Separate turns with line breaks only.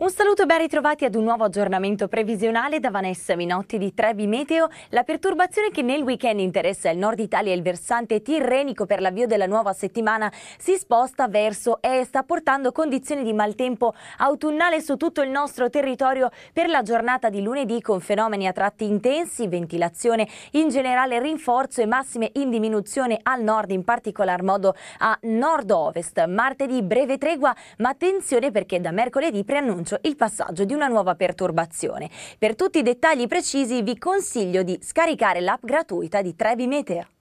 Un saluto e ben ritrovati ad un nuovo aggiornamento previsionale da Vanessa Minotti di Trevi Meteo. La perturbazione che nel weekend interessa il nord Italia e il versante tirrenico per l'avvio della nuova settimana si sposta verso est, portando condizioni di maltempo autunnale su tutto il nostro territorio per la giornata di lunedì con fenomeni a tratti intensi, ventilazione in generale rinforzo e massime in diminuzione al nord, in particolar modo a nord-ovest. Martedì breve tregua, ma attenzione perché da mercoledì preannuncia bilancio il passaggio di una nuova perturbazione. Per tutti i dettagli precisi vi consiglio di scaricare l'app gratuita di Trevi Meteor.